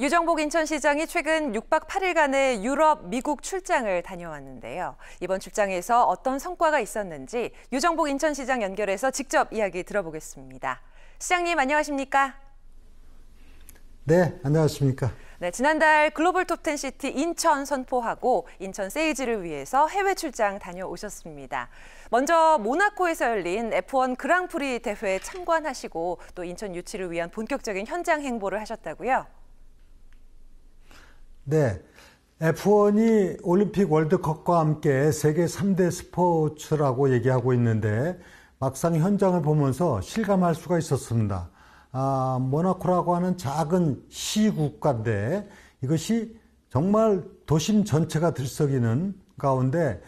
유정복 인천시장이 최근 6박 8일간의 유럽, 미국 출장을 다녀왔는데요. 이번 출장에서 어떤 성과가 있었는지 유정복 인천시장 연결해서 직접 이야기 들어보겠습니다. 시장님 안녕하십니까? 네, 안녕하십니까? 네, 지난달 글로벌 톱텐 시티 인천 선포하고 인천 세이지를 위해서 해외 출장 다녀오셨습니다. 먼저 모나코에서 열린 F1 그랑프리 대회에 참관하시고 또 인천 유치를 위한 본격적인 현장 행보를 하셨다고요? 네. F1이 올림픽 월드컵과 함께 세계 3대 스포츠라고 얘기하고 있는데 막상 현장을 보면서 실감할 수가 있었습니다. 아, 모나코라고 하는 작은 시국가인데 이것이 정말 도심 전체가 들썩이는 가운데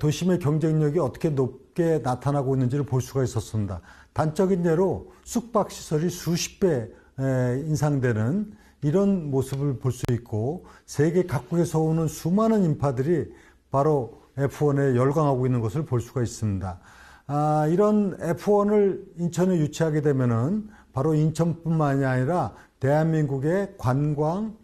도심의 경쟁력이 어떻게 높게 나타나고 있는지를 볼 수가 있었습니다. 단적인 예로 숙박시설이 수십 배 인상되는 이런 모습을 볼 수 있고 세계 각국에서 오는 수많은 인파들이 바로 F1에 열광하고 있는 것을 볼 수가 있습니다. 아, 이런 F1을 인천에 유치하게 되면은 바로 인천뿐만이 아니라 대한민국의 관광,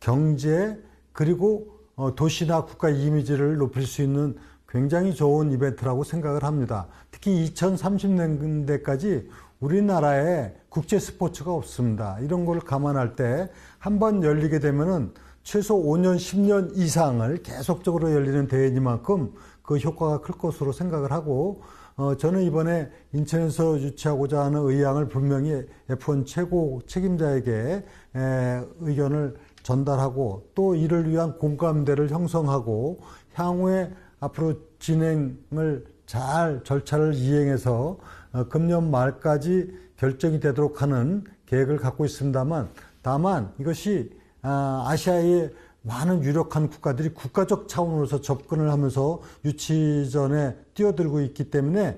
경제 그리고 어, 도시나 국가 이미지를 높일 수 있는 굉장히 좋은 이벤트라고 생각을 합니다. 특히 2030년대까지 우리나라에 국제 스포츠가 없습니다. 이런 걸 감안할 때 한 번 열리게 되면은 최소 5년, 10년 이상을 계속적으로 열리는 대회니만큼 그 효과가 클 것으로 생각을 하고 어, 저는 이번에 인천에서 유치하고자 하는 의향을 분명히 F1 최고 책임자에게 에, 의견을 전달하고 또 이를 위한 공감대를 형성하고 향후에 앞으로 진행을 잘 절차를 이행해서 어, 금년 말까지 결정이 되도록 하는 계획을 갖고 있습니다만 다만 이것이 아, 아시아의 많은 유력한 국가들이 국가적 차원으로서 접근을 하면서 유치전에 뛰어들고 있기 때문에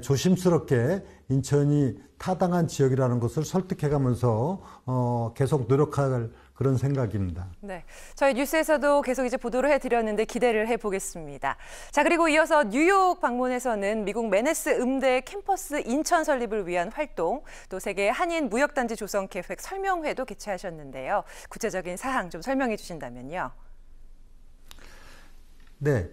조심스럽게 인천이 타당한 지역이라는 것을 설득해가면서 어, 계속 노력할 그런 생각입니다. 네, 저희 뉴스에서도 계속 이제 보도를 해드렸는데 기대를 해보겠습니다. 자 그리고 이어서 뉴욕 방문에서는 미국 메네스 음대 캠퍼스 인천 설립을 위한 활동, 또 세계 한인 무역단지 조성 계획 설명회도 개최하셨는데요. 구체적인 사항 좀 설명해 주신다면요. 네,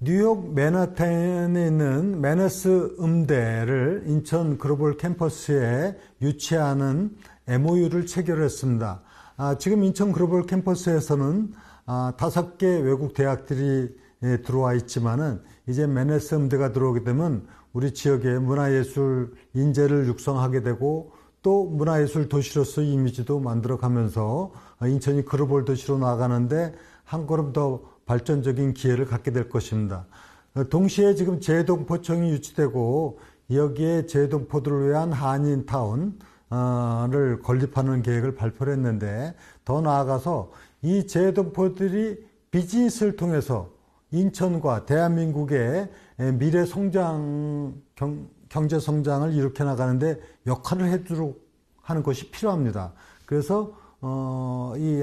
뉴욕 맨하탄에 있는 메네스 음대를 인천 글로벌 캠퍼스에 유치하는 MOU를 체결했습니다. 아, 지금 인천 글로벌 캠퍼스에서는 아, 다섯 개 외국 대학들이 예, 들어와 있지만은 이제 맨해스음대가 들어오게 되면 우리 지역의 문화예술 인재를 육성하게 되고 또 문화예술 도시로서의 이미지도 만들어가면서 아, 인천이 글로벌 도시로 나가는데 아한 걸음 더 발전적인 기회를 갖게 될 것입니다. 어, 동시에 지금 제동포청이 유치되고 여기에 제동포들을 위한 한인타운 어를 건립하는 계획을 발표를 했는데 더 나아가서 이제동포들이 비즈니스를 통해서 인천과 대한민국의 미래 성장 경제 성장을 일으켜 나가는데 역할을 해주도록 하는 것이 필요합니다. 그래서 어, 이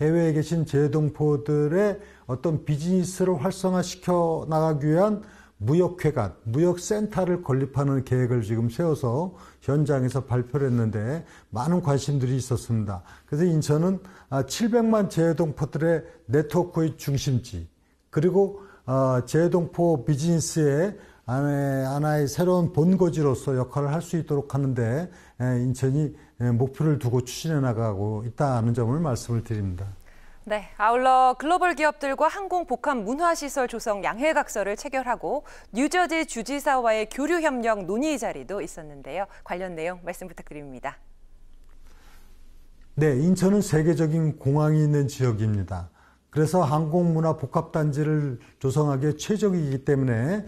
해외에 계신 제동포들의 어떤 비즈니스를 활성화시켜 나가기 위한 무역회관, 무역센터를 건립하는 계획을 지금 세워서 현장에서 발표를 했는데 많은 관심들이 있었습니다. 그래서 인천은 700만 아, 재외동포들의 네트워크의 중심지, 그리고 재외동포 아, 비즈니스의 하나의 새로운 본거지로서 역할을 할 수 있도록 하는데 인천이 목표를 두고 추진해 나가고 있다는 점을 말씀을 드립니다. 네, 아울러 글로벌 기업들과 항공 복합 문화시설 조성 양해각서를 체결하고 뉴저지 주지사와의 교류 협력 논의 자리도 있었는데요. 관련 내용 말씀 부탁드립니다. 네, 인천은 세계적인 공항이 있는 지역입니다. 그래서 항공문화 복합단지를 조성하기에 최적이기 때문에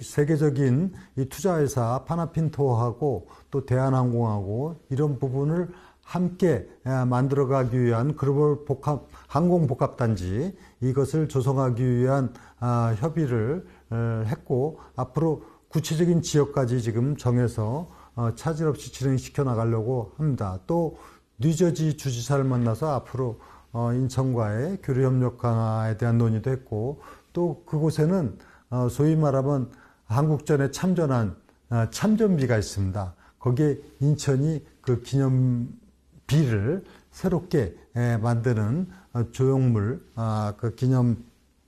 세계적인 투자회사 파나핀토하고 또 대한항공하고 이런 부분을 함께 만들어가기 위한 글로벌 복합 항공 복합 단지 이것을 조성하기 위한 아, 협의를 했고 앞으로 구체적인 지역까지 지금 정해서 어, 차질 없이 진행시켜 나가려고 합니다. 또 뉴저지 주지사를 만나서 앞으로 어, 인천과의 교류 협력 강화에 대한 논의도 했고 또 그곳에는 어, 소위 말하면 한국전에 참전한 참전비가 있습니다. 거기에 인천이 그 기념 비를 새롭게 예, 만드는 어, 조형물, 아, 그 기념물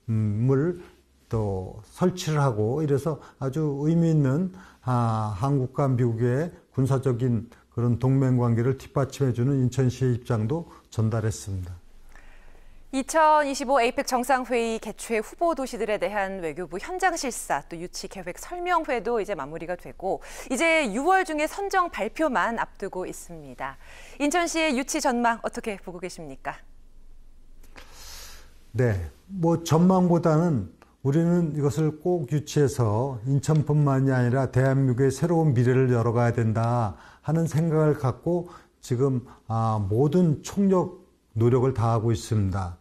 음, 또 설치를 하고 이래서 아주 의미 있는 아, 한국과 미국의 군사적인 그런 동맹 관계를 뒷받침해주는 인천시의 입장도 전달했습니다. 2025 에이펙 정상회의 개최 후보 도시들에 대한 외교부 현장 실사 또 유치 계획 설명회도 이제 마무리가 되고 이제 6월 중에 선정 발표만 앞두고 있습니다. 인천시의 유치 전망 어떻게 보고 계십니까? 네, 뭐 전망보다는 우리는 이것을 꼭 유치해서 인천뿐만이 아니라 대한민국의 새로운 미래를 열어가야 된다 하는 생각을 갖고 지금 아, 모든 총력 노력을 다하고 있습니다.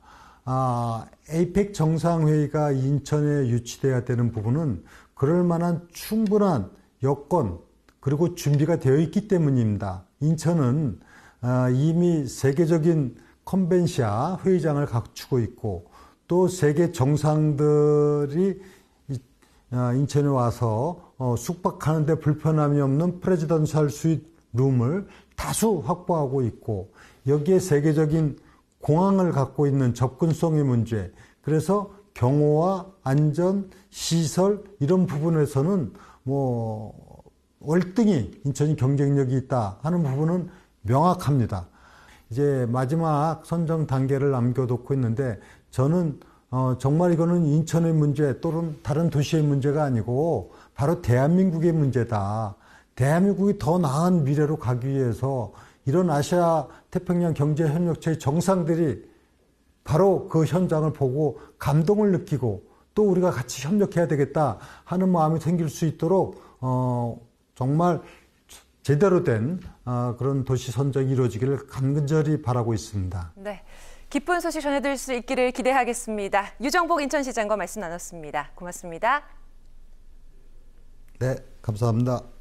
아, 에이펙 정상회의가 인천에 유치돼야 되는 부분은 그럴 만한 충분한 여건 그리고 준비가 되어 있기 때문입니다. 인천은 아, 이미 세계적인 컨벤시아 회의장을 갖추고 있고 또 세계 정상들이 아, 인천에 와서 어, 숙박하는데 불편함이 없는 프레지던셜 스윗 룸을 다수 확보하고 있고 여기에 세계적인 공항을 갖고 있는 접근성의 문제, 그래서 경호와 안전, 시설 이런 부분에서는 뭐 월등히 인천이 경쟁력이 있다 하는 부분은 명확합니다. 이제 마지막 선정 단계를 남겨놓고 있는데 저는 어 정말 이거는 인천의 문제 또는 다른 도시의 문제가 아니고 바로 대한민국의 문제다. 대한민국이 더 나은 미래로 가기 위해서 이런 아시아 태평양 경제 협력체의 정상들이 바로 그 현장을 보고 감동을 느끼고 또 우리가 같이 협력해야 되겠다 하는 마음이 생길 수 있도록 어, 정말 제대로 된 어, 그런 도시 선정이 이루어지기를 간절히 바라고 있습니다. 네. 기쁜 소식 전해드릴 수 있기를 기대하겠습니다. 유정복 인천시장과 말씀 나눴습니다. 고맙습니다. 네, 감사합니다.